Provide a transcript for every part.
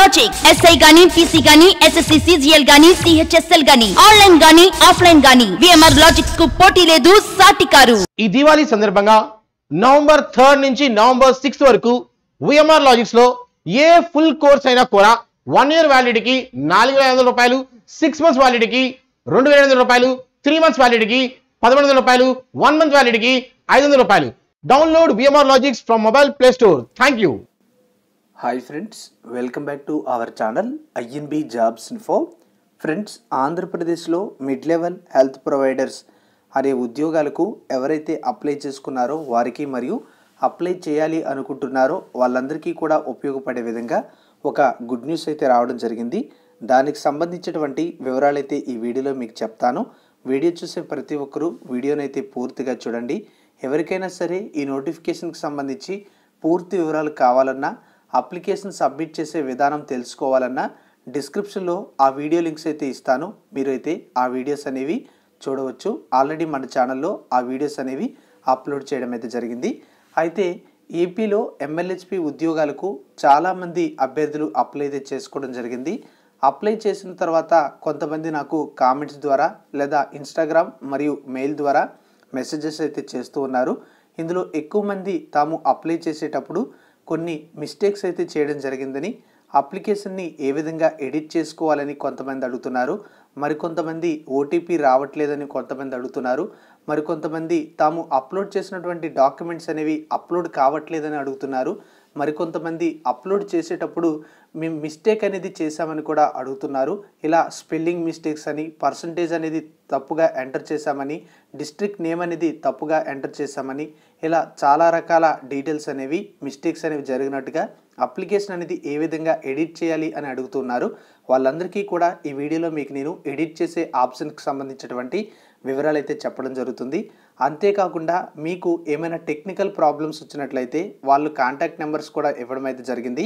logic SI గానీ PC గానీ SSC CGL గానీ సిహెచ్ఎస్ఎల్ గానీ ఆన్లైన్ గానీ ఆఫ్లైన్ గానీ విఎంఆర్ లాజిక్స్ కు పోటీ లేదు సాటి కారు ఈ దివాళీ సందర్భంగా నవంబర్ థర్డ్ నుంచి నవంబర్ సిక్స్త్ వరకు విఎంఆర్ లాజిక్స్ లో ఏ ఫుల్ కోర్స్ అయినా కూడా వన్ ఇయర్ వ్యాలిడిటీకి నాలుగు వేల ఐదు రూపాయలు సిక్స్ మంత్స్ వ్యాలిడిటీకి రెండు వేల ఐదు రూపాయలు త్రీ మంత్స్ వ్యాలిడిటీకి పదమూడు వందల రూపాయలు వన్ మంత్ వ్యాలిడిటీకి ఐదు వందల రూపాయలు download VMR logics from mobile Play Store thank you hi friends welcome back to our channel INB jobs info friends ఆంధ్రప్రదేశ్లో మిడ్ లెవెల్ హెల్త్ ప్రొవైడర్స్ అనే ఉద్యోగాలకు ఎవరైతే అప్లై చేసుకున్నారో వారికి మరియు అప్లై చేయాలి అనుకుంటున్నారో వాళ్ళందరికీ కూడా ఉపయోగపడే విధంగా ఒక గుడ్ న్యూస్ అయితే రావడం జరిగింది దానికి సంబంధించినటువంటి వివరాలు అయితే ఈ వీడియోలో మీకు చెప్తాను వీడియో చూసే ప్రతి ఒక్కరూ వీడియోనైతే పూర్తిగా చూడండి ఎవరికైనా సరే ఈ నోటిఫికేషన్కి సంబంధించి పూర్తి వివరాలు కావాలన్నా అప్లికేషన్ సబ్మిట్ చేసే విధానం తెలుసుకోవాలన్నా డిస్క్రిప్షన్లో ఆ వీడియో లింక్స్ అయితే ఇస్తాను మీరైతే ఆ వీడియోస్ అనేవి చూడవచ్చు ఆల్రెడీ మన ఛానల్లో ఆ వీడియోస్ అనేవి అప్లోడ్ చేయడం అయితే జరిగింది అయితే ఏపీలో ఎంఎల్హెచ్పి ఉద్యోగాలకు చాలామంది అభ్యర్థులు అప్లై అయితే చేసుకోవడం జరిగింది అప్లై చేసిన తర్వాత కొంతమంది నాకు కామెంట్స్ ద్వారా లేదా ఇన్స్టాగ్రామ్ మరియు మెయిల్ ద్వారా మెసేజెస్ అయితే చేస్తూ ఉన్నారు ఇందులో ఎక్కువ మంది తాము అప్లై చేసేటప్పుడు కొన్ని మిస్టేక్స్ అయితే చేయడం జరిగిందని అప్లికేషన్ని ఏ విధంగా ఎడిట్ చేసుకోవాలని కొంతమంది అడుగుతున్నారు మరికొంతమంది ఓటీపీ రావట్లేదని కొంతమంది అడుగుతున్నారు మరికొంతమంది తాము అప్లోడ్ చేసినటువంటి డాక్యుమెంట్స్ అనేవి అప్లోడ్ కావట్లేదని అడుగుతున్నారు మరికొంతమంది అప్లోడ్ చేసేటప్పుడు మేము మిస్టేక్ అనేది చేశామని కూడా అడుగుతున్నారు ఇలా స్పెల్లింగ్ మిస్టేక్స్ అని పర్సంటేజ్ అనేది తప్పుగా ఎంటర్ చేశామని డిస్ట్రిక్ట్ నేమ్ అనేది తప్పుగా ఎంటర్ చేశామని ఇలా చాలా రకాల డీటెయిల్స్ అనేవి మిస్టేక్స్ అనేవి జరిగినట్టుగా అప్లికేషన్ అనేది ఏ విధంగా ఎడిట్ చేయాలి అని అడుగుతున్నారు వాళ్ళందరికీ కూడా ఈ వీడియోలో మీకు నేను ఎడిట్ చేసే ఆప్షన్కి సంబంధించినటువంటి వివరాలు అయితే చెప్పడం జరుగుతుంది అంతేకాకుండా మీకు ఏమైనా టెక్నికల్ ప్రాబ్లమ్స్ వచ్చినట్లయితే వాళ్ళు కాంటాక్ట్ నెంబర్స్ కూడా ఇవ్వడం అయితే జరిగింది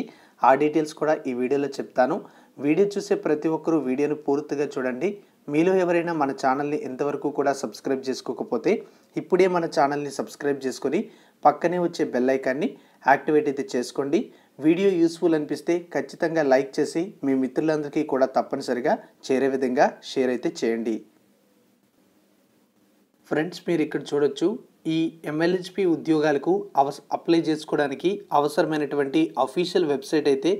ఆ డీటెయిల్స్ కూడా ఈ వీడియోలో చెప్తాను వీడియో చూసే ప్రతి ఒక్కరూ వీడియోను పూర్తిగా చూడండి మీలో ఎవరైనా మన ఛానల్ని ఎంతవరకు కూడా సబ్స్క్రైబ్ చేసుకోకపోతే ఇప్పుడే మన ఛానల్ని సబ్స్క్రైబ్ చేసుకొని పక్కనే వచ్చే బెల్ ఐకాన్ని యాక్టివేట్ అయితే చేసుకోండి వీడియో యూస్ఫుల్ అనిపిస్తే ఖచ్చితంగా లైక్ చేసి మీ మిత్రులందరికీ కూడా తప్పనిసరిగా చేరే విధంగా షేర్ అయితే చేయండి ఫ్రెండ్స్ మీరు ఇక్కడ చూడొచ్చు ఈ ఎంఎల్హెచ్పి ఉద్యోగాలకు అవస అప్లై చేసుకోవడానికి అవసరమైనటువంటి అఫీషియల్ వెబ్సైట్ అయితే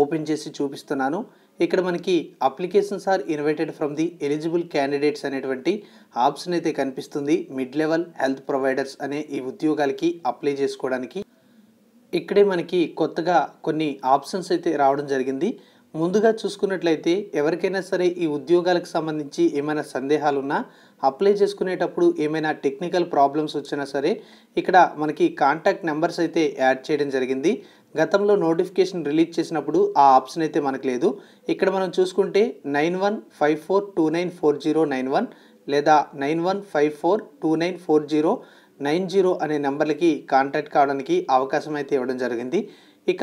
ఓపెన్ చేసి చూపిస్తున్నాను ఇక్కడ మనకి applications are invited from the eligible candidates అనేటువంటి ఆప్షన్ అయితే కనిపిస్తుంది మిడ్ లెవెల్ హెల్త్ ప్రొవైడర్స్ అనే ఈ ఉద్యోగాలకి అప్లై చేసుకోవడానికి ఇక్కడే మనకి కొత్తగా కొన్ని ఆప్షన్స్ అయితే రావడం జరిగింది ముందుగా చూసుకున్నట్లయితే ఎవరికైనా సరే ఈ ఉద్యోగాలకు సంబంధించి ఏమైనా సందేహాలున్నా అప్లై చేసుకునేటప్పుడు ఏమైనా టెక్నికల్ ప్రాబ్లమ్స్ వచ్చినా సరే ఇక్కడ మనకి కాంటాక్ట్ నెంబర్స్ అయితే యాడ్ చేయడం జరిగింది గతంలో నోటిఫికేషన్ రిలీజ్ చేసినప్పుడు ఆ ఆప్షన్ అయితే మనకు లేదు ఇక్కడ మనం చూసుకుంటే nine one five four two nine four zero nine one లేదా nine one five four two nine four zero nine zero అనే నెంబర్లకి కాంటాక్ట్ కావడానికి అవకాశం అయితే ఇవ్వడం జరిగింది ఇక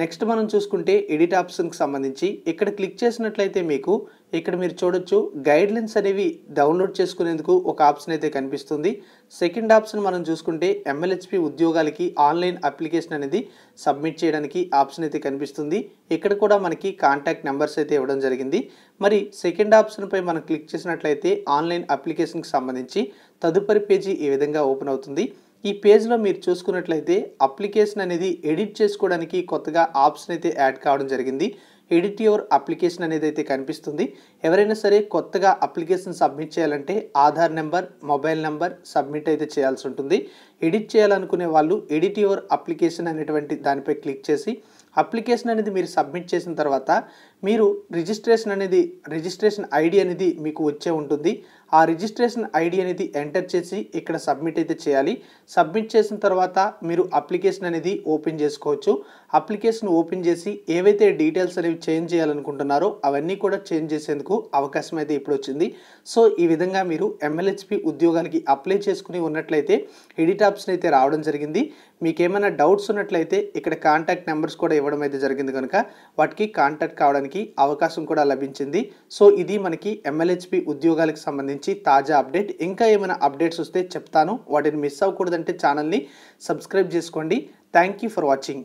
నెక్స్ట్ మనం చూసుకుంటే ఎడిట్ ఆప్షన్కి సంబంధించి ఇక్కడ క్లిక్ చేసినట్లయితే మీకు ఇక్కడ మీరు చూడొచ్చు గైడ్లైన్స్ అనేవి డౌన్లోడ్ చేసుకునేందుకు ఒక ఆప్షన్ అయితే కనిపిస్తుంది సెకండ్ ఆప్షన్ మనం చూసుకుంటే ఎంఎల్హెచ్పి ఉద్యోగాలకి ఆన్లైన్ అప్లికేషన్ అనేది సబ్మిట్ చేయడానికి ఆప్షన్ అయితే కనిపిస్తుంది ఇక్కడ కూడా మనకి కాంటాక్ట్ నెంబర్స్ అయితే ఇవ్వడం జరిగింది మరి సెకండ్ ఆప్షన్పై మనం క్లిక్ చేసినట్లయితే ఆన్లైన్ అప్లికేషన్కి సంబంధించి తదుపరి పేజీ ఈ విధంగా ఓపెన్ అవుతుంది ఈ పేజ్లో మీరు చూసుకున్నట్లయితే అప్లికేషన్ అనేది ఎడిట్ చేసుకోవడానికి కొత్తగా ఆప్షన్ అయితే యాడ్ కావడం జరిగింది ఎడిట్ యువర్ అప్లికేషన్ అనేది అయితే కనిపిస్తుంది ఎవరైనా సరే కొత్తగా అప్లికేషన్ సబ్మిట్ చేయాలంటే Aadhaar number mobile number submit అయితే చేయాల్సి ఉంటుంది ఎడిట్ చేయాలనుకునే వాళ్ళు ఎడిట్ యువర్ అప్లికేషన్ అనేటువంటి దానిపై క్లిక్ చేసి అప్లికేషన్ అనేది మీరు సబ్మిట్ చేసిన తర్వాత మీరు రిజిస్ట్రేషన్ అనేది రిజిస్ట్రేషన్ ఐడి అనేది మీకు వచ్చే ఉంటుంది ఆ రిజిస్ట్రేషన్ ఐడి అనేది ఎంటర్ చేసి ఇక్కడ సబ్మిట్ అయితే చేయాలి సబ్మిట్ చేసిన తర్వాత మీరు అప్లికేషన్ అనేది ఓపెన్ చేసుకోవచ్చు అప్లికేషన్ ఓపెన్ చేసి ఏవైతే డీటెయిల్స్ అనేవి చేంజ్ చేయాలనుకుంటున్నారో అవన్నీ కూడా చేంజ్ చేసేందుకు అవకాశం అయితే ఇప్పుడు వచ్చింది సో ఈ విధంగా మీరు ఎమ్మెల్హెచ్పి ఉద్యోగాలకి అప్లై చేసుకుని ఉన్నట్లయితే ఎడిట్ ఆప్షన్ అయితే రావడం జరిగింది మీకు ఏమైనా డౌట్స్ ఉన్నట్లయితే ఇక్కడ కాంటాక్ట్ నెంబర్స్ కూడా ఇవ్వడం అయితే జరిగింది కనుక వాటికి కాంటాక్ట్ కావడానికి మనకి అవకాశం కూడా లభించింది సో ఇది మనకి ఎంఎల్హెచ్పి ఉద్యోగాలకు సంబంధించి తాజా అప్డేట్ ఇంకా ఏమైనా అప్డేట్స్ వస్తే చెప్తాను వాటిని మిస్ అవ్వకూడదంటే ఛానల్ని సబ్స్క్రైబ్ చేసుకోండి థ్యాంక్ ఫర్ వాచింగ్